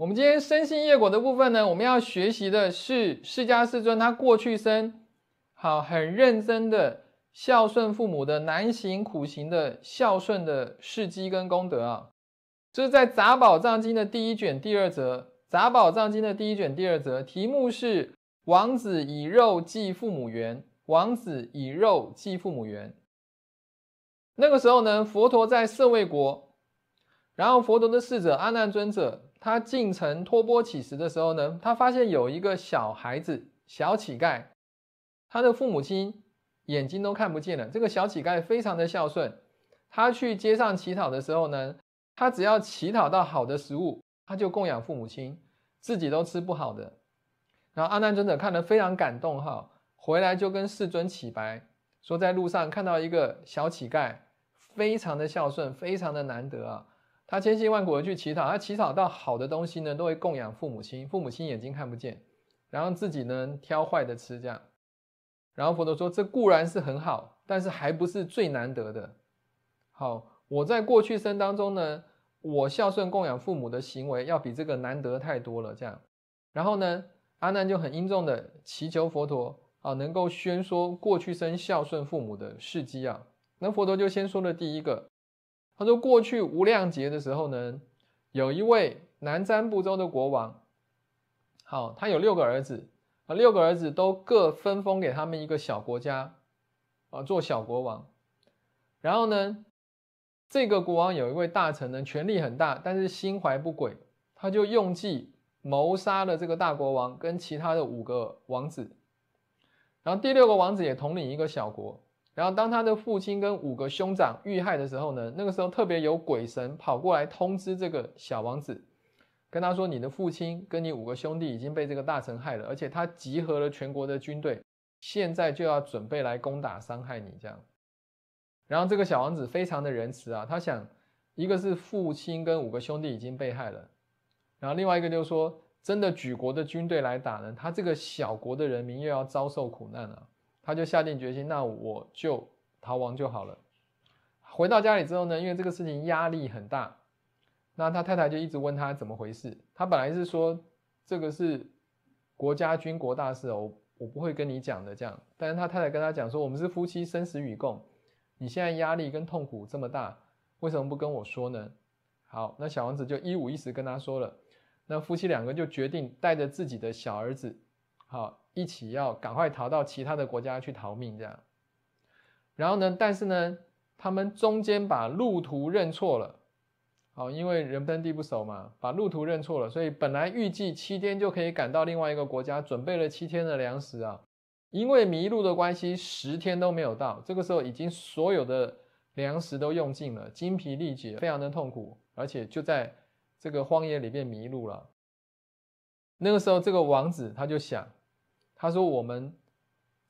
我们今天身心业果的部分呢，我们要学习的是释迦世尊他过去生，好很认真的孝顺父母的难行苦行的孝顺的事迹跟功德啊，这是在《杂宝藏经》的第一卷第二则，《杂宝藏经》的第一卷第二则，题目是“王子以肉祭父母缘”。王子以肉祭父母缘。那个时候呢，佛陀在舍卫国，然后佛陀的侍者阿难尊者。他进城托钵乞食的时候呢，他发现有一个小孩子，小乞丐，他的父母亲眼睛都看不见了。这个小乞丐非常的孝顺，他去街上乞讨的时候呢，他只要乞讨到好的食物，他就供养父母亲，自己都吃不好的。然后阿难尊者看了非常感动哈，回来就跟世尊启白说，在路上看到一个小乞丐，非常的孝顺，非常的难得啊。他千辛万苦的去乞讨，他乞讨到好的东西呢，都会供养父母亲，父母亲眼睛看不见，然后自己呢挑坏的吃，这样。然后佛陀说，这固然是很好，但是还不是最难得的。好，我在过去生当中呢，我孝顺供养父母的行为，要比这个难得太多了。这样，然后呢，阿难就很殷重的祈求佛陀啊，能够宣说过去生孝顺父母的事迹啊。那佛陀就先说了第一个。他说，过去无量劫的时候呢，有一位南瞻部洲的国王，好，他有六个儿子，啊，六个儿子都各分封给他们一个小国家，啊，做小国王。然后呢，这个国王有一位大臣呢，权力很大，但是心怀不轨，他就用计谋杀了这个大国王跟其他的五个王子，然后第六个王子也统领一个小国。然后，当他的父亲跟五个兄长遇害的时候呢，那个时候特别有鬼神跑过来通知这个小王子，跟他说：“你的父亲跟你五个兄弟已经被这个大臣害了，而且他集合了全国的军队，现在就要准备来攻打伤害你。”这样，然后这个小王子非常的仁慈啊，他想，一个是父亲跟五个兄弟已经被害了，然后另外一个就是说，真的举国的军队来打呢，他这个小国的人民又要遭受苦难了。他就下定决心，那我就逃亡就好了。回到家里之后呢，因为这个事情压力很大，那他太太就一直问他怎么回事。他本来是说这个是国家军国大事哦，我不会跟你讲的这样。但是他太太跟他讲说，我们是夫妻生死与共，你现在压力跟痛苦这么大，为什么不跟我说呢？好，那小王子就一五一十跟他说了。那夫妻两个就决定带着自己的小儿子。好，一起要赶快逃到其他的国家去逃命，这样。然后呢，但是呢，他们中间把路途认错了，好，因为人不生地不熟嘛，把路途认错了，所以本来预计七天就可以赶到另外一个国家，准备了七天的粮食啊，因为迷路的关系，十天都没有到。这个时候已经所有的粮食都用尽了，精疲力竭，非常的痛苦，而且就在这个荒野里面迷路了。那个时候，这个王子他就想。他说：“我们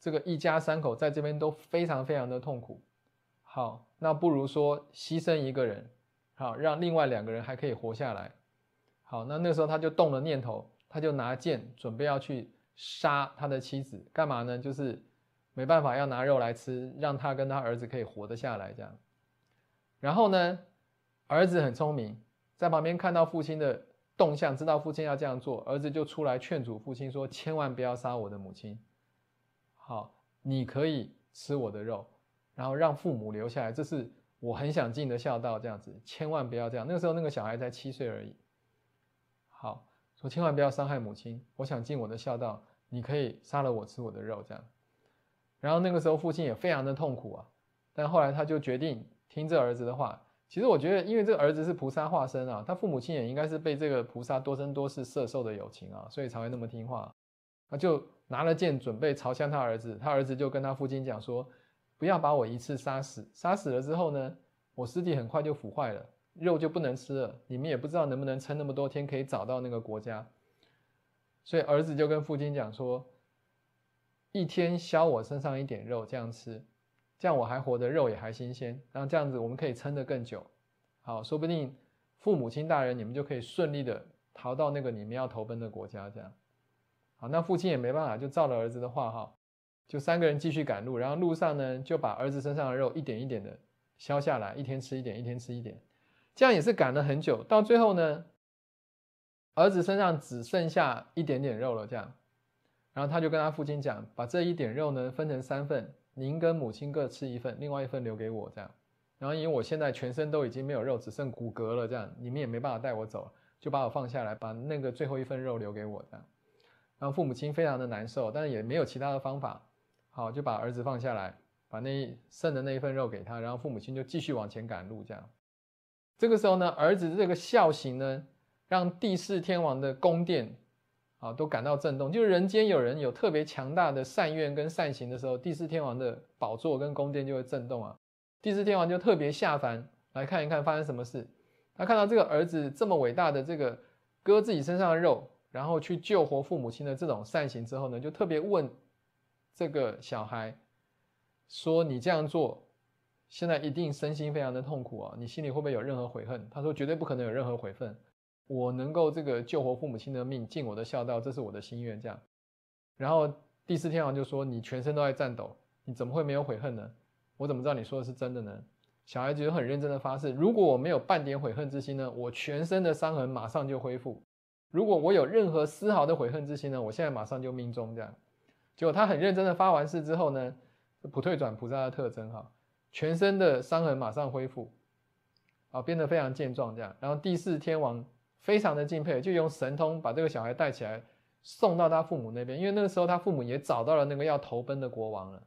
这个一家三口在这边都非常非常的痛苦。好，那不如说牺牲一个人，好，让另外两个人还可以活下来。好，那那时候他就动了念头，他就拿剑准备要去杀他的妻子，干嘛呢？就是没办法要拿肉来吃，让他跟他儿子可以活得下来。这样，然后呢，儿子很聪明，在旁边看到父亲的。”动向知道父亲要这样做，儿子就出来劝阻父亲说：“千万不要杀我的母亲，好，你可以吃我的肉，然后让父母留下来，这是我很想尽的孝道。这样子，千万不要这样。那个时候那个小孩才七岁而已，好，说千万不要伤害母亲，我想尽我的孝道，你可以杀了我吃我的肉这样。然后那个时候父亲也非常的痛苦啊，但后来他就决定听这儿子的话。”其实我觉得，因为这个儿子是菩萨化身啊，他父母亲也应该是被这个菩萨多生多世摄受的友情啊，所以才会那么听话。他就拿了剑准备朝向他儿子，他儿子就跟他父亲讲说：“不要把我一次杀死，杀死了之后呢，我尸体很快就腐坏了，肉就不能吃了，你们也不知道能不能撑那么多天可以找到那个国家。”所以儿子就跟父亲讲说：“一天削我身上一点肉这样吃。”这样我还活得肉也还新鲜，然后这样子我们可以撑得更久，好，说不定父母亲大人你们就可以顺利的逃到那个你们要投奔的国家，这样，好，那父亲也没办法，就照了儿子的话，哈，就三个人继续赶路，然后路上呢就把儿子身上的肉一点一点的削下来，一天吃一点，一天吃一点，这样也是赶了很久，到最后呢，儿子身上只剩下一点点肉了，这样，然后他就跟他父亲讲，把这一点肉呢分成三份。您跟母亲各吃一份，另外一份留给我这样。然后因为我现在全身都已经没有肉，只剩骨骼了，这样你们也没办法带我走就把我放下来，把那个最后一份肉留给我这样。然后父母亲非常的难受，但是也没有其他的方法，好就把儿子放下来，把那剩的那一份肉给他。然后父母亲就继续往前赶路这样。这个时候呢，儿子这个孝行呢，让第四天王的宫殿。啊，都感到震动。就是人间有人有特别强大的善愿跟善行的时候，第四天王的宝座跟宫殿就会震动啊。第四天王就特别下凡来看一看发生什么事。他看到这个儿子这么伟大的这个割自己身上的肉，然后去救活父母亲的这种善行之后呢，就特别问这个小孩说：“你这样做，现在一定身心非常的痛苦啊，你心里会不会有任何悔恨？”他说：“绝对不可能有任何悔恨。”我能够这个救活父母亲的命，尽我的孝道，这是我的心愿。这样，然后第四天王就说：“你全身都在颤抖，你怎么会没有悔恨呢？我怎么知道你说的是真的呢？”小孩子就很认真的发誓：“如果我没有半点悔恨之心呢，我全身的伤痕马上就恢复；如果我有任何丝毫的悔恨之心呢，我现在马上就命中。”这样，结果他很认真的发完誓之后呢，普退转菩萨的特征哈，全身的伤痕马上恢复，啊，变得非常健壮。这样，然后第四天王。非常的敬佩，就用神通把这个小孩带起来，送到他父母那边。因为那个时候他父母也找到了那个要投奔的国王了。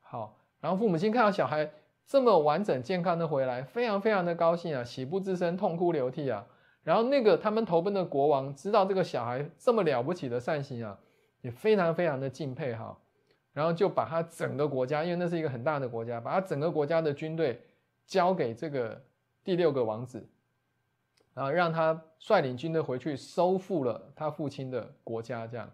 好，然后父母亲看到小孩这么完整健康的回来，非常非常的高兴啊，喜不自胜，痛哭流涕啊。然后那个他们投奔的国王知道这个小孩这么了不起的善行啊，也非常非常的敬佩哈。然后就把他整个国家，因为那是一个很大的国家，把他整个国家的军队交给这个第六个王子。然后让他率领军队回去收复了他父亲的国家，这样，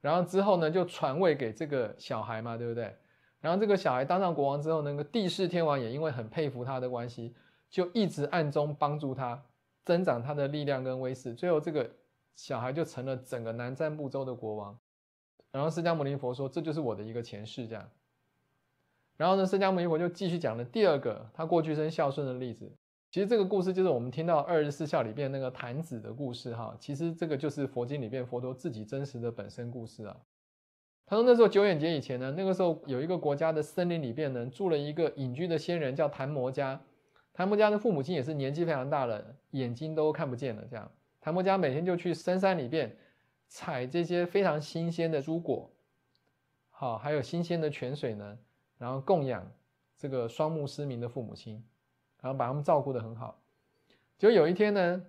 然后之后呢就传位给这个小孩嘛，对不对？然后这个小孩当上国王之后，那个帝释天王也因为很佩服他的关系，就一直暗中帮助他增长他的力量跟威势。最后这个小孩就成了整个南瞻部洲的国王。然后释迦牟尼佛说，这就是我的一个前世这样。然后呢，释迦牟尼佛就继续讲了第二个他过去生孝顺的例子。其实这个故事就是我们听到二十四孝里边那个坛子的故事哈。其实这个就是佛经里边佛陀自己真实的本身故事啊。他说那时候九眼节以前呢，那个时候有一个国家的森林里边呢住了一个隐居的仙人，叫谭摩迦。谭摩迦的父母亲也是年纪非常大了，眼睛都看不见了。这样，谭摩迦每天就去深山里边采这些非常新鲜的蔬果，好，还有新鲜的泉水呢，然后供养这个双目失明的父母亲。然后把他们照顾的很好，结果有一天呢，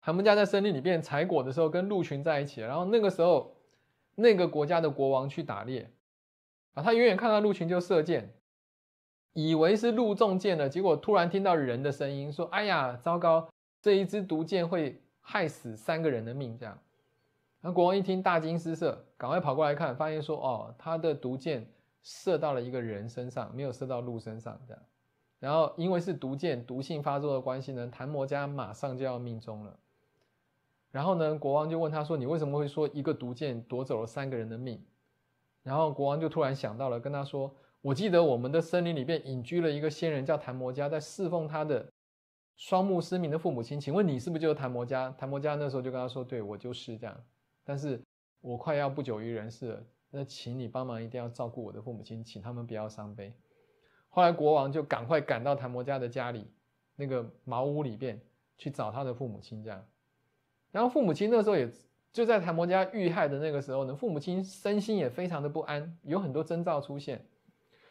他们家在森林里面采果的时候，跟鹿群在一起。然后那个时候，那个国家的国王去打猎，啊，他远远看到鹿群就射箭，以为是鹿中箭了。结果突然听到人的声音说：“哎呀，糟糕！这一支毒箭会害死三个人的命。”这样，那国王一听大惊失色，赶快跑过来看，发现说：“哦，他的毒箭射到了一个人身上，没有射到鹿身上。”这样。然后因为是毒箭毒性发作的关系呢，谭摩家马上就要命中了。然后呢，国王就问他说：“你为什么会说一个毒箭夺走了三个人的命？”然后国王就突然想到了，跟他说：“我记得我们的森林里边隐居了一个仙人，叫檀摩家，在侍奉他的双目失明的父母亲。请问你是不是就是檀摩家？”檀摩家那时候就跟他说：“对我就是这样，但是我快要不久于人世了。那请你帮忙，一定要照顾我的父母亲，请他们不要伤悲。”后来国王就赶快赶到檀摩家的家里，那个茅屋里边去找他的父母亲样。然后父母亲那时候也就在檀摩家遇害的那个时候呢，父母亲身心也非常的不安，有很多征兆出现。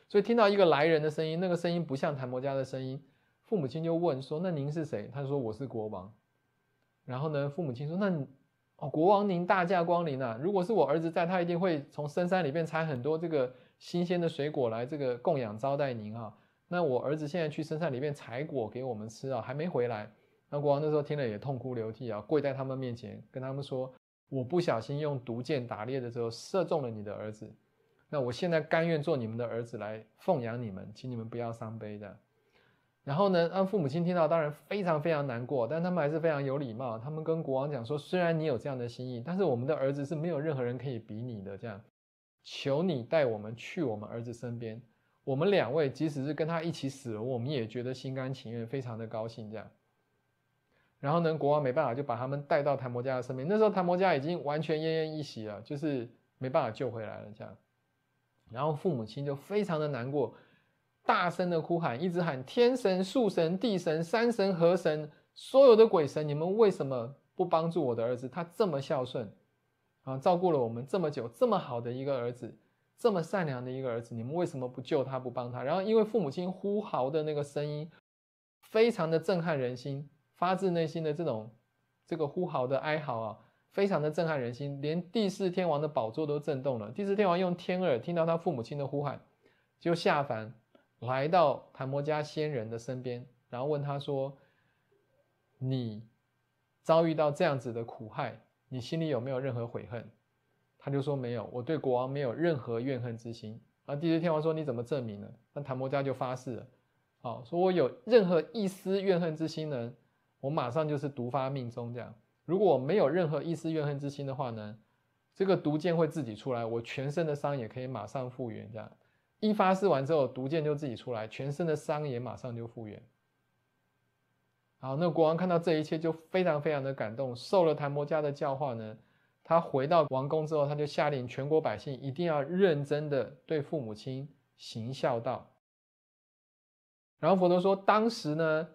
所以听到一个来人的声音，那个声音不像檀摩家的声音，父母亲就问说：“那您是谁？”他说：“我是国王。”然后呢，父母亲说：“那哦，国王您大驾光临啊！如果是我儿子在，他一定会从深山里面采很多这个。”新鲜的水果来这个供养招待您啊！那我儿子现在去深山里面采果给我们吃啊，还没回来。那国王那时候听了也痛哭流涕啊，跪在他们面前跟他们说：“我不小心用毒箭打猎的时候射中了你的儿子，那我现在甘愿做你们的儿子来奉养你们，请你们不要伤悲的。”然后呢，让父母亲听到当然非常非常难过，但他们还是非常有礼貌，他们跟国王讲说：“虽然你有这样的心意，但是我们的儿子是没有任何人可以比你的这样。”求你带我们去我们儿子身边，我们两位即使是跟他一起死了，我们也觉得心甘情愿，非常的高兴这样。然后呢，国王没办法就把他们带到谭摩迦的身边。那时候谭摩迦已经完全奄奄一息了，就是没办法救回来了这样。然后父母亲就非常的难过，大声的哭喊，一直喊天神、树神、地神、山神、河神，所有的鬼神，你们为什么不帮助我的儿子？他这么孝顺。然后照顾了我们这么久，这么好的一个儿子，这么善良的一个儿子，你们为什么不救他，不帮他？然后因为父母亲呼嚎的那个声音，非常的震撼人心，发自内心的这种这个呼嚎的哀嚎啊，非常的震撼人心，连第四天王的宝座都震动了。第四天王用天耳听到他父母亲的呼喊，就下凡来到檀摩迦仙人的身边，然后问他说：“你遭遇到这样子的苦害？”你心里有没有任何悔恨？他就说没有，我对国王没有任何怨恨之心。啊，帝释天王说你怎么证明呢？那檀摩迦就发誓了，好，说我有任何一丝怨恨之心呢，我马上就是毒发命中这样。如果我没有任何一丝怨恨之心的话呢，这个毒箭会自己出来，我全身的伤也可以马上复原这样。一发誓完之后，毒箭就自己出来，全身的伤也马上就复原。好，那国王看到这一切就非常非常的感动，受了檀摩迦的教化呢。他回到王宫之后，他就下令全国百姓一定要认真的对父母亲行孝道。然后佛陀说，当时呢，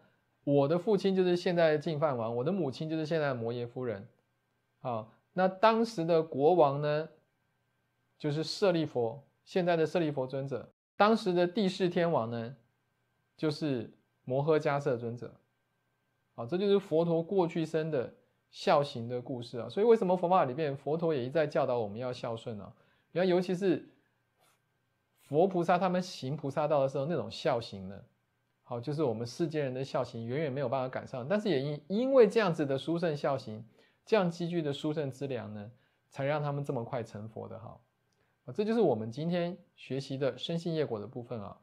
我的父亲就是现在的净饭王，我的母亲就是现在的摩耶夫人。好，那当时的国王呢，就是舍利佛，现在的舍利佛尊者。当时的帝释天王呢，就是摩诃迦瑟尊者。好，这就是佛陀过去生的孝行的故事啊。所以为什么佛法里面佛陀也一再教导我们要孝顺呢？你看，尤其是佛菩萨他们行菩萨道的时候那种孝行呢，好，就是我们世间人的孝行远远没有办法赶上。但是也因因为这样子的殊胜孝行，这样积聚的殊胜之良呢，才让他们这么快成佛的哈。啊，这就是我们今天学习的生信业果的部分啊。